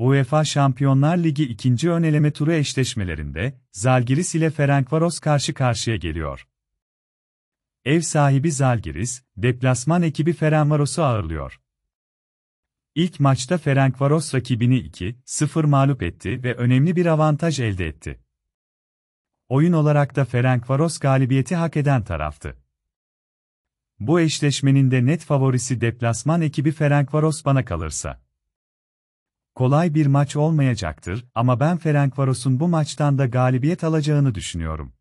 UEFA Şampiyonlar Ligi ikinci öneleme turu eşleşmelerinde Zalgiris ile Ferencvaros karşı karşıya geliyor. Ev sahibi Zalgiris, deplasman ekibi Ferencvaros'u ağırlıyor. İlk maçta Ferencvaros rakibini 2-0 mağlup etti ve önemli bir avantaj elde etti. Oyun olarak da Ferencvaros galibiyeti hak eden taraftı. Bu eşleşmenin de net favorisi deplasman ekibi Ferencvaros bana kalırsa. Kolay bir maç olmayacaktır ama ben Ferencvaros'un bu maçtan da galibiyet alacağını düşünüyorum.